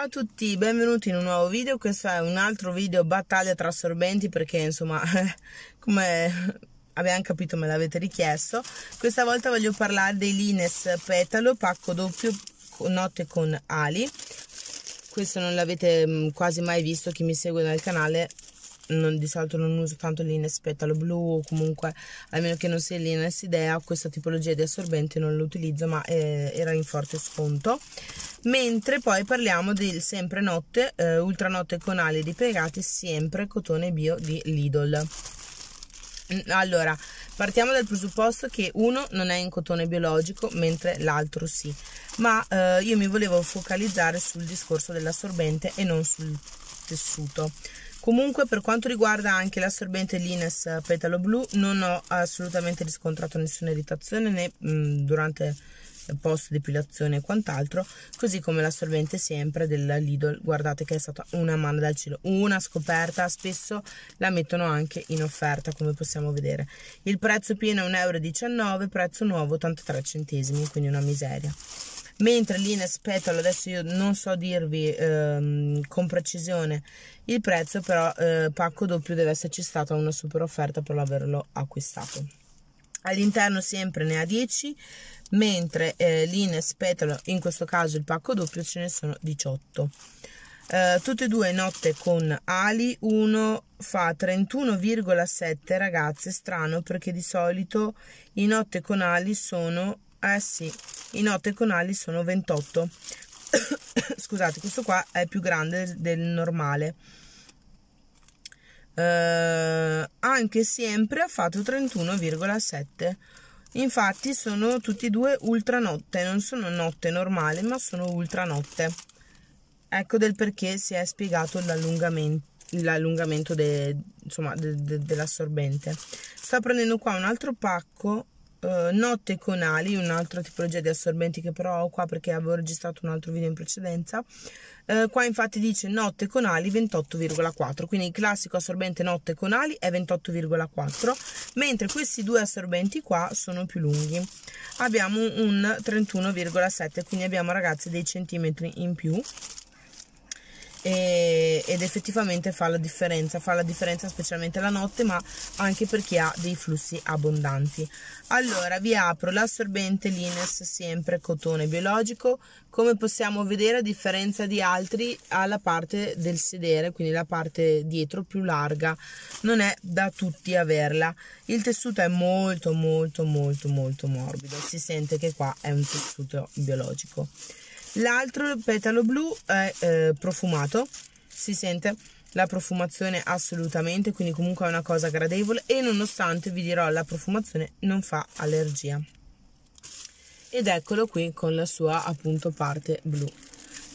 Ciao a tutti, benvenuti in un nuovo video, questo è un altro video battaglia tra sorbenti perché insomma, come abbiamo capito me l'avete richiesto, questa volta voglio parlare dei Lines Petalo pacco doppio notte con ali, questo non l'avete mm, quasi mai visto chi mi segue dal canale non, di solito non uso tanto l'Ines Petalo Blu o comunque almeno che non sia l'Ines Idea questa tipologia di assorbente non lo utilizzo ma eh, era in forte sconto mentre poi parliamo del sempre notte eh, ultra notte con ali ripiegate sempre cotone bio di Lidl mm, allora partiamo dal presupposto che uno non è in cotone biologico mentre l'altro sì ma eh, io mi volevo focalizzare sul discorso dell'assorbente e non sul tessuto comunque per quanto riguarda anche l'assorbente Lines eh, petalo blu non ho assolutamente riscontrato nessuna irritazione né mh, mm, durante eh, post depilazione e quant'altro così come l'assorbente sempre della Lidl guardate che è stata una mano dal cielo una scoperta spesso la mettono anche in offerta come possiamo vedere il prezzo pieno è 1,19 euro prezzo nuovo 83 centesimi quindi una miseria mentre l'ines spettalo adesso io non so dirvi ehm, con precisione il prezzo però eh, pacco doppio deve esserci stata una super offerta per averlo acquistato all'interno sempre ne ha 10 mentre eh, linea spettalo in questo caso il pacco doppio ce ne sono 18 eh, tutte e due notte con ali uno fa 31,7 ragazze strano perché di solito i notte con ali sono eh sì i notte con ali sono 28 scusate questo qua è più grande del normale eh, anche sempre ha fatto 31,7 infatti sono tutti e due ultra notte non sono notte normale ma sono ultra notte ecco del perché si è spiegato l'allungamento de, dell'assorbente de, de sto prendendo qua un altro pacco Uh, eh, notte con ali, un'altra tipologia di assorbenti che però ho qua perché avevo registrato un altro video in precedenza. Uh, qua infatti dice notte con ali 28,4, quindi il classico assorbente notte con ali è 28,4, mentre questi due assorbenti qua sono più lunghi. Abbiamo un 31,7, quindi abbiamo ragazzi dei centimetri in più e, ed effettivamente fa la differenza, fa la differenza specialmente la notte ma anche per chi ha dei flussi abbondanti. Allora vi apro l'assorbente Lines sempre cotone biologico, come possiamo vedere a differenza di altri ha la parte del sedere, quindi la parte dietro più larga, non è da tutti averla. Il tessuto è molto molto molto molto morbido, si sente che qua è un tessuto biologico l'altro petalo blu è eh, profumato si sente la profumazione assolutamente quindi comunque è una cosa gradevole e nonostante vi dirò la profumazione non fa allergia ed eccolo qui con la sua appunto parte blu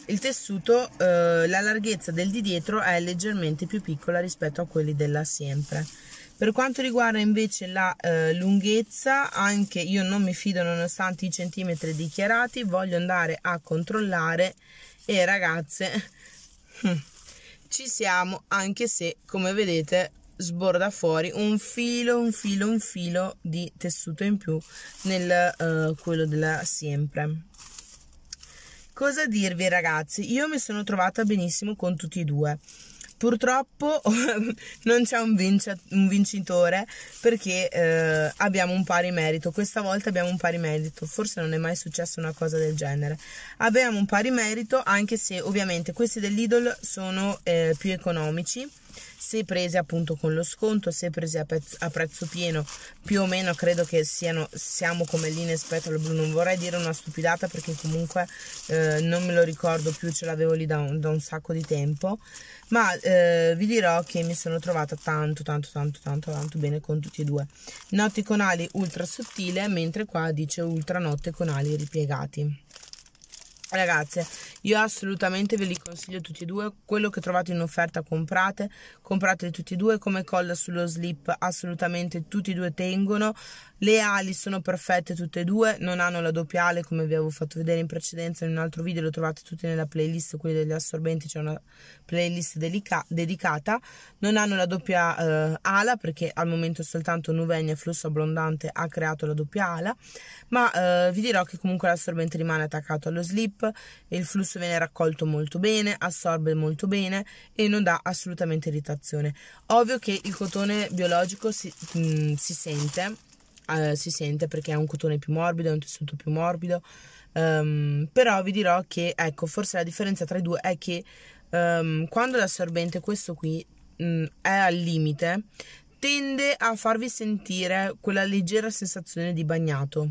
il tessuto eh, la larghezza del di dietro è leggermente più piccola rispetto a quelli della sempre per quanto riguarda invece la eh, lunghezza anche io non mi fido nonostante i centimetri dichiarati voglio andare a controllare e ragazze ci siamo anche se come vedete sborda fuori un filo un filo un filo di tessuto in più nel eh, quello della sempre cosa dirvi ragazzi io mi sono trovata benissimo con tutti e due Purtroppo non c'è un, un, vincitore perché eh, abbiamo un pari merito, questa volta abbiamo un pari merito, forse non è mai successa una cosa del genere. Abbiamo un pari merito anche se ovviamente questi dell'Idol sono eh, più economici se prese appunto con lo sconto, se prese a, pezzo, a prezzo pieno, più o meno credo che siano, siamo come linee spettro blu, non vorrei dire una stupidata perché comunque eh, non me lo ricordo più, ce l'avevo lì da un, da un, sacco di tempo, ma eh, vi dirò che mi sono trovata tanto tanto tanto tanto tanto bene con tutti e due. Notti con ali ultra sottile, mentre qua dice ultra notte con ali ripiegati. Ragazze, io assolutamente ve li consiglio tutti e due, quello che trovate in offerta comprate, comprateli tutti e due come colla sullo slip, assolutamente tutti e due tengono, le ali sono perfette tutte e due, non hanno la doppia ale come vi avevo fatto vedere in precedenza in un altro video, lo trovate tutti nella playlist, quelli degli assorbenti, c'è una playlist dedicata, non hanno la doppia eh, ala perché al momento soltanto Nuvenia Flusso Abbondante ha creato la doppia ala, ma eh, vi dirò che comunque l'assorbente rimane attaccato allo slip, app il flusso viene raccolto molto bene, assorbe molto bene e non dà assolutamente irritazione. Ovvio che il cotone biologico si, mh, mm, si sente, eh, si sente perché è un cotone più morbido, è un tessuto più morbido, um, però vi dirò che ecco, forse la differenza tra i due è che um, quando l'assorbente, questo qui, mh, mm, è al limite, tende a farvi sentire quella leggera sensazione di bagnato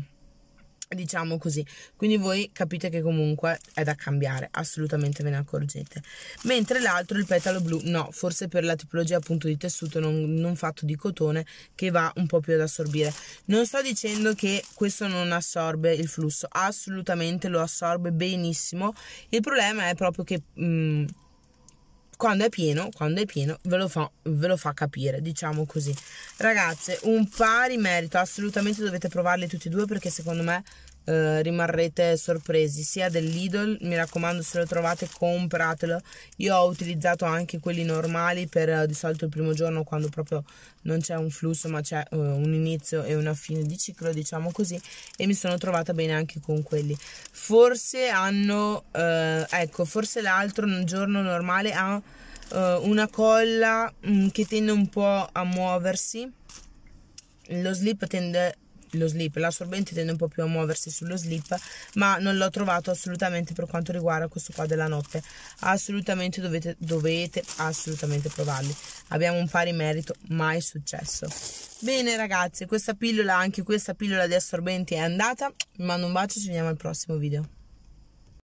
diciamo così quindi voi capite che comunque è da cambiare assolutamente ve ne accorgete mentre l'altro il petalo blu no forse per la tipologia appunto di tessuto non, non, fatto di cotone che va un po' più ad assorbire non sto dicendo che questo non assorbe il flusso assolutamente lo assorbe benissimo il problema è proprio che mh, mm, quando è pieno, quando è pieno ve lo, fa, ve lo fa capire, diciamo così. Ragazze, un pari merito, assolutamente dovete provarli tutti e due perché secondo me eh, rimarrete sorpresi sia dell'Idol mi raccomando se lo trovate compratelo io ho utilizzato anche quelli normali per eh, di solito il primo giorno quando proprio non c'è un flusso ma c'è eh, un inizio e una fine di ciclo diciamo così e mi sono trovata bene anche con quelli forse hanno eh, ecco forse l'altro giorno normale ha eh, una colla mh, mm, che tende un po' a muoversi lo slip tende lo slip, l'assorbente tende un po' più a muoversi sullo slip, ma non l'ho trovato assolutamente per quanto riguarda questo qua della notte, assolutamente dovete, dovete assolutamente provarli, abbiamo un pari merito mai successo. Bene ragazzi, questa pillola, anche questa pillola di assorbenti è andata, ma non bacio, ci vediamo al prossimo video.